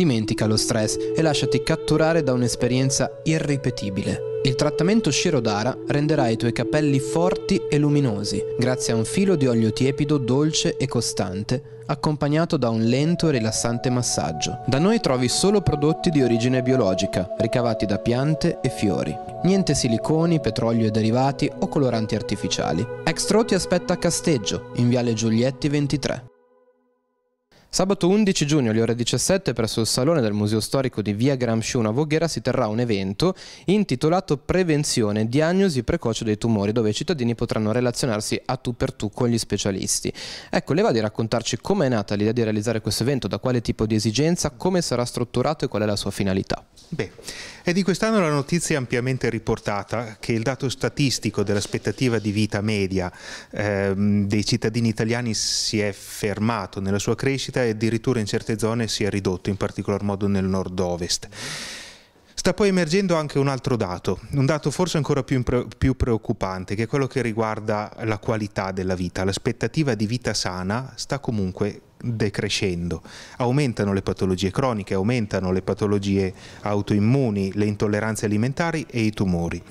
Dimentica lo stress e lasciati catturare da un'esperienza irripetibile. Il trattamento Shirodara renderà i tuoi capelli forti e luminosi, grazie a un filo di olio tiepido dolce e costante, accompagnato da un lento e rilassante massaggio. Da noi trovi solo prodotti di origine biologica, ricavati da piante e fiori. Niente siliconi, petrolio e derivati o coloranti artificiali. Extro ti aspetta a Casteggio, in Viale Giulietti 23. Sabato 11 giugno alle ore 17 presso il Salone del Museo Storico di Via Gramsci a Voghera si terrà un evento intitolato Prevenzione, diagnosi precoce dei tumori dove i cittadini potranno relazionarsi a tu per tu con gli specialisti. Ecco, le va di raccontarci come è nata l'idea di realizzare questo evento, da quale tipo di esigenza, come sarà strutturato e qual è la sua finalità. Beh, è di quest'anno la notizia ampiamente riportata che il dato statistico dell'aspettativa di vita media ehm, dei cittadini italiani si è fermato nella sua crescita crescita e addirittura in certe zone si è ridotto, in particolar modo nel nord-ovest. Sta poi emergendo anche un altro dato, un dato forse ancora più, più, preoccupante, che è quello che riguarda la qualità della vita. L'aspettativa di vita sana sta comunque decrescendo. Aumentano le patologie croniche, aumentano le patologie autoimmuni, le intolleranze alimentari e i tumori.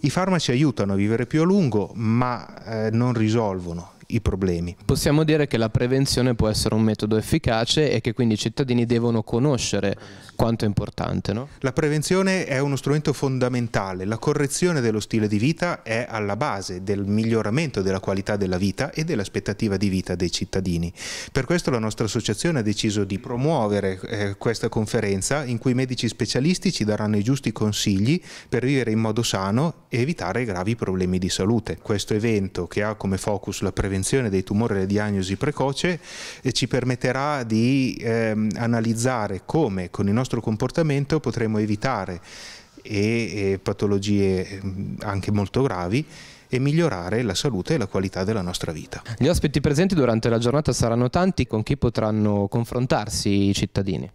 I farmaci aiutano a vivere più a lungo, ma eh, non risolvono i problemi. Possiamo dire che la prevenzione può essere un metodo efficace e che quindi i cittadini devono conoscere quanto è importante. No? La prevenzione è uno strumento fondamentale, la correzione dello stile di vita è alla base del miglioramento della qualità della vita e dell'aspettativa di vita dei cittadini. Per questo la nostra associazione ha deciso di promuovere eh, questa conferenza in cui i medici specialisti ci daranno i giusti consigli per vivere in modo sano e evitare gravi problemi di salute. Questo evento che ha come focus la prevenzione prevenzione dei tumori e la diagnosi precoce ci permetterà di ehm, analizzare come con il nostro comportamento potremo evitare e, e patologie ehm, anche molto gravi e migliorare la salute e la qualità della nostra vita. Gli ospiti presenti durante la giornata saranno tanti, con chi potranno confrontarsi i cittadini?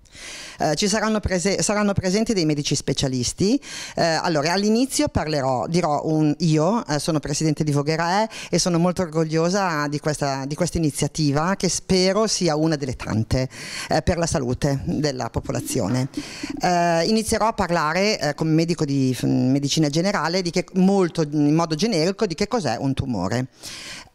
Eh, ci saranno, prese saranno, presenti dei medici specialisti, eh, allora all'inizio parlerò, dirò un io, eh, sono presidente di Vogherae e sono molto orgogliosa di questa, di questa iniziativa che spero sia una delle tante eh, per la salute della popolazione. Eh, inizierò a parlare eh, come medico di medicina generale di che molto in modo generico di che cos'è un tumore.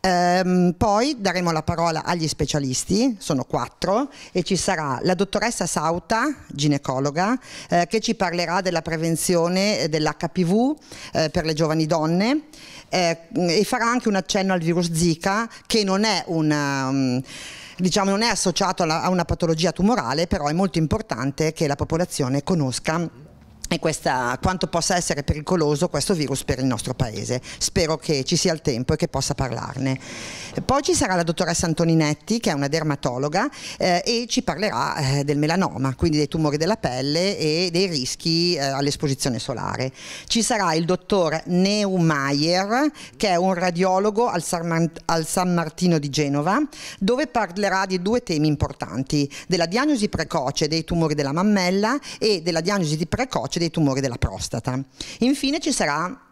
Ehm, poi daremo la parola agli specialisti, sono quattro, e ci sarà la dottoressa Sauta, ginecologa, eh, che ci parlerà della prevenzione dell'HPV eh, per le giovani donne eh, e farà anche un accenno al virus Zika che non è una... Ehm, diciamo, non è associato a una patologia tumorale, però è molto importante che la popolazione conosca e questa, quanto possa essere pericoloso questo virus per il nostro paese. Spero che ci sia il tempo e che possa parlarne. Poi ci sarà la dottoressa Antoninetti che è una dermatologa eh, e ci parlerà eh, del melanoma, quindi dei tumori della pelle e dei rischi eh, all'esposizione solare. Ci sarà il dottor Neumaier che è un radiologo al San, Man al San Martino di Genova dove parlerà di due temi importanti, della diagnosi precoce dei tumori della mammella e della diagnosi di precoce dei tumori della prostata. Infine ci sarà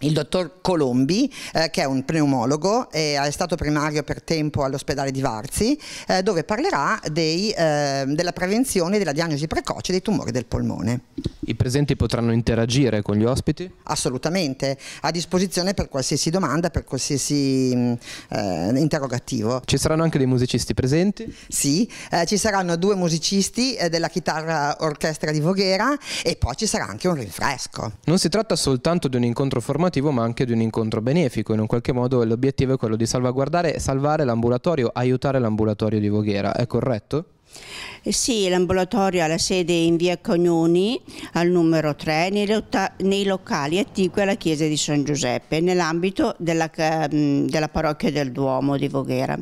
il dottor Colombi, eh, che è un pneumologo e è stato primario per tempo all'ospedale di Varzi, eh, dove parlerà dei, eh, della prevenzione e della diagnosi precoce dei tumori del polmone. I presenti potranno interagire con gli ospiti? Assolutamente, a disposizione per qualsiasi domanda, per qualsiasi mm, eh, interrogativo. Ci saranno anche dei musicisti presenti? Sì, eh, ci saranno due musicisti eh, della chitarra orchestra di Voghera e poi ci sarà anche un rinfresco. Non si tratta soltanto di un incontro formale formativo ma anche di un incontro benefico. In un qualche modo l'obiettivo è quello di salvaguardare e salvare l'ambulatorio, aiutare l'ambulatorio di Voghera, è corretto? Eh sì, l'ambulatorio ha la sede in via Cognoni al numero 3 nei, nei locali attigui alla chiesa di San Giuseppe nell'ambito della, della, parrocchia del Duomo di Voghera.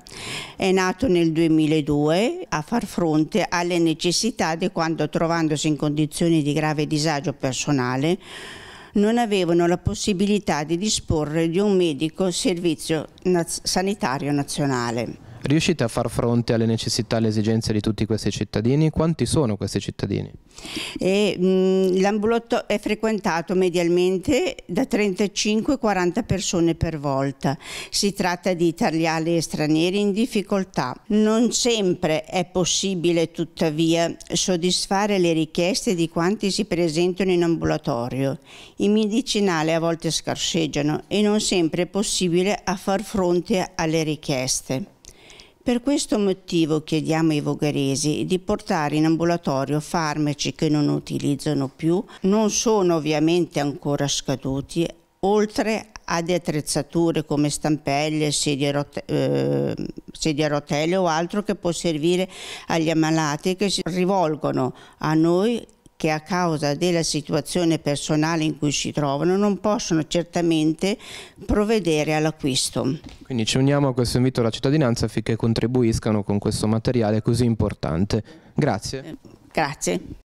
È nato nel 2002 a far fronte alle necessità di quando trovandosi in condizioni di grave disagio personale non avevano la possibilità di disporre di un medico servizio sanitario nazionale. Riuscite a far fronte alle necessità e alle esigenze di tutti questi cittadini? Quanti sono questi cittadini? Mm, l'ambulotto è frequentato medialmente da 35-40 persone per volta. Si tratta di italiani e stranieri in difficoltà. Non sempre è possibile tuttavia soddisfare le richieste di quanti si presentano in ambulatorio. I medicinali a volte scarseggiano e non sempre è possibile a far fronte alle richieste. Per questo motivo chiediamo ai vogaresi di portare in ambulatorio farmaci che non utilizzano più, non sono ovviamente ancora scaduti, oltre ad attrezzature come stampelle, sedie, rote eh, sedie a rotelle o altro che può servire agli ammalati che si rivolgono a noi che a causa della situazione personale in cui si trovano non possono certamente provvedere all'acquisto. Quindi ci uniamo a questo invito alla cittadinanza affinché contribuiscano con questo materiale così importante. Grazie. Eh, grazie.